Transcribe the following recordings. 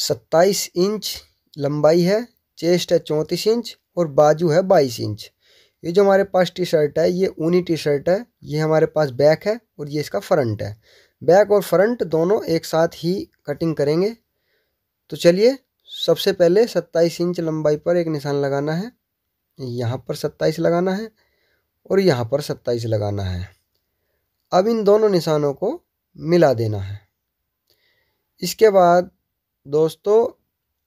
सत्ताईस इंच लंबाई है चेस्ट है चौंतीस इंच और बाजू है बाईस इंच ये जो हमारे पास टी शर्ट है ये ऊनी टी शर्ट है ये हमारे पास बैक है और ये इसका फ्रंट है बैक और फ्रंट दोनों एक साथ ही कटिंग करेंगे तो चलिए सबसे पहले सत्ताईस इंच लंबाई पर एक निशान लगाना है यहाँ पर सत्ताईस लगाना है और यहाँ पर सत्ताईस लगाना है अब इन दोनों निशानों को मिला देना है इसके बाद दोस्तों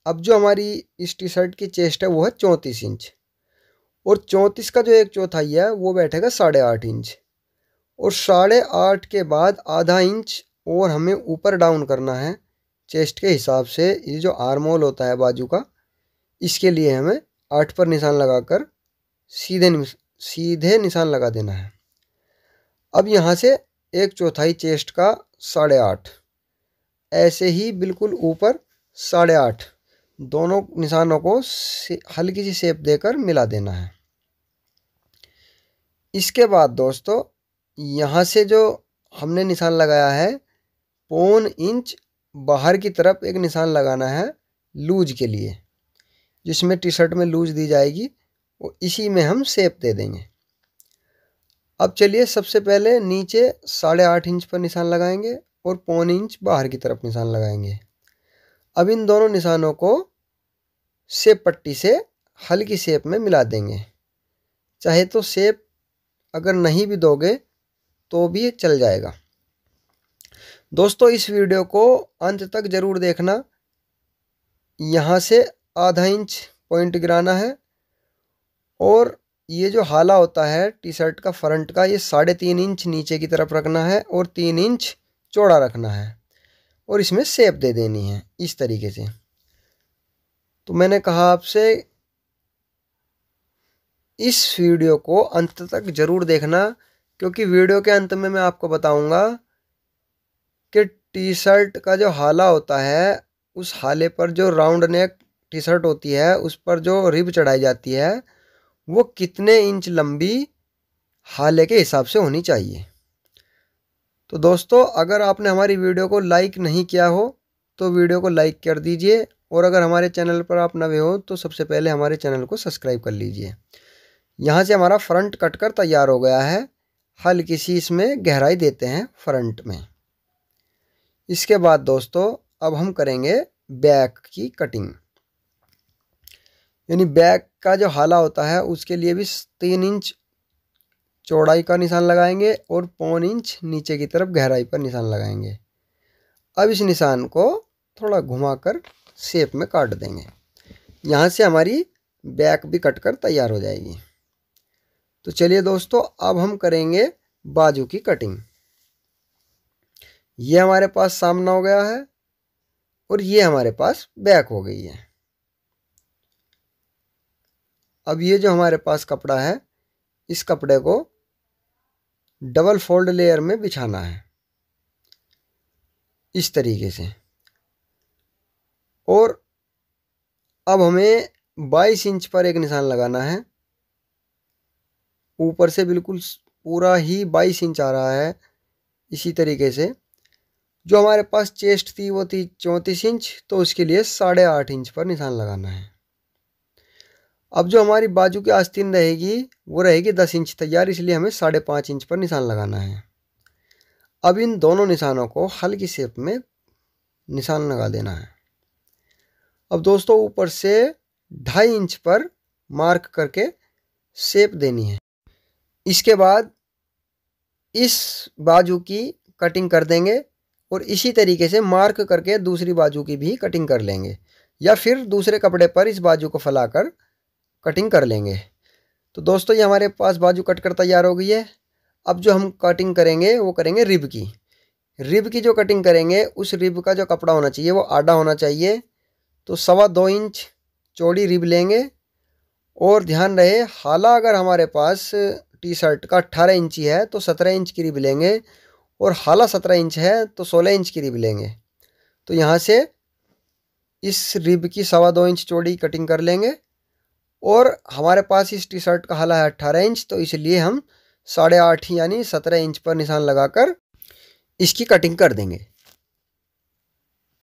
अब जो हमारी इस टी शर्ट की चेस्ट है वो है चौंतीस इंच और चौंतीस का जो एक चौथाई है वो बैठेगा साढ़े आठ इंच और साढ़े आठ के बाद आधा इंच और हमें ऊपर डाउन करना है चेस्ट के हिसाब से ये जो आर्मोल होता है बाजू का इसके लिए हमें आठ पर निशान लगाकर सीधे सीधे निशान लगा देना है अब यहाँ से एक चौथाई चेस्ट का साढ़े आठ ऐसे ही बिल्कुल ऊपर साढ़े आठ दोनों निशानों को हल्की सी शेप देकर मिला देना है इसके बाद दोस्तों यहाँ से जो हमने निशान लगाया है पौन इंच बाहर की तरफ एक निशान लगाना है लूज के लिए जिसमें टी शर्ट में लूज दी जाएगी और इसी में हम सेप दे देंगे अब चलिए सबसे पहले नीचे साढ़े आठ इंच पर निशान लगाएंगे और पौन इंच बाहर की तरफ निशान लगाएंगे अब इन दोनों निशानों को सेप पट्टी से हल्की सेप में मिला देंगे चाहे तो सेप अगर नहीं भी दोगे तो भी चल जाएगा दोस्तों इस वीडियो को अंत तक ज़रूर देखना यहाँ से आधा इंच पॉइंट गिराना है और ये जो हाला होता है टी शर्ट का फ्रंट का ये साढ़े तीन इंच नीचे की तरफ रखना है और तीन इंच चौड़ा रखना है और इसमें सेप दे देनी है इस तरीके से तो मैंने कहा आपसे इस वीडियो को अंत तक ज़रूर देखना क्योंकि वीडियो के अंत में मैं आपको बताऊंगा कि टी शर्ट का जो हाला होता है उस हाले पर जो राउंड नेक टी शर्ट होती है उस पर जो रिब चढ़ाई जाती है वो कितने इंच लंबी हाले के हिसाब से होनी चाहिए तो दोस्तों अगर आपने हमारी वीडियो को लाइक नहीं किया हो तो वीडियो को लाइक कर दीजिए और अगर हमारे चैनल पर आप नवे हो तो सबसे पहले हमारे चैनल को सब्सक्राइब कर लीजिए यहाँ से हमारा फ्रंट कटकर तैयार हो गया है हल्की सी इसमें गहराई देते हैं फ्रंट में इसके बाद दोस्तों अब हम करेंगे बैक की कटिंग यानी बैक का जो हाला होता है उसके लिए भी तीन इंच चौड़ाई का निशान लगाएंगे और पौन इंच नीचे की तरफ गहराई पर निशान लगाएंगे अब इस निशान को थोड़ा घुमाकर शेप में काट देंगे यहाँ से हमारी बैक भी कट कर तैयार हो जाएगी तो चलिए दोस्तों अब हम करेंगे बाजू की कटिंग ये हमारे पास सामना हो गया है और ये हमारे पास बैक हो गई है अब ये जो हमारे पास कपड़ा है इस कपड़े को डबल फोल्ड लेयर में बिछाना है इस तरीके से और अब हमें 22 इंच पर एक निशान लगाना है ऊपर से बिल्कुल पूरा ही 22 इंच आ रहा है इसी तरीके से जो हमारे पास चेस्ट थी वो थी चौंतीस इंच तो उसके लिए साढ़े आठ इंच पर निशान लगाना है अब जो हमारी बाजू की आस्तीन रहेगी वो रहेगी दस इंच तैयार इसलिए हमें साढ़े पाँच इंच पर निशान लगाना है अब इन दोनों निशानों को हल्की शेप में निशान लगा देना है अब दोस्तों ऊपर से ढाई इंच पर मार्क करके शेप देनी है इसके बाद इस बाजू की कटिंग कर देंगे और इसी तरीके से मार्क करके दूसरी बाजू की भी कटिंग कर लेंगे या फिर दूसरे कपड़े पर इस बाजू को फैलाकर कटिंग कर लेंगे तो दोस्तों ये हमारे पास बाजू कट कर तैयार हो गई है अब जो हम कटिंग करेंगे वो करेंगे रिब की रिब की जो कटिंग करेंगे उस रिब का जो कपड़ा होना चाहिए वो आडा होना चाहिए तो सवा दो इंच चौड़ी रिब लेंगे और ध्यान रहे हाला अगर हमारे पास टी शर्ट का अट्ठारह इंची है तो सत्रह इंच की रिब लेंगे और हाला सत्रह इंच है तो सोलह इंच की रिब लेंगे तो यहाँ से इस रिब की सवा दो इंच चौड़ी कटिंग कर लेंगे और हमारे पास इस टी शर्ट का हला है अट्ठारह इंच तो इसलिए हम साढ़े आठ यानी सत्रह इंच पर निशान लगाकर इसकी कटिंग कर देंगे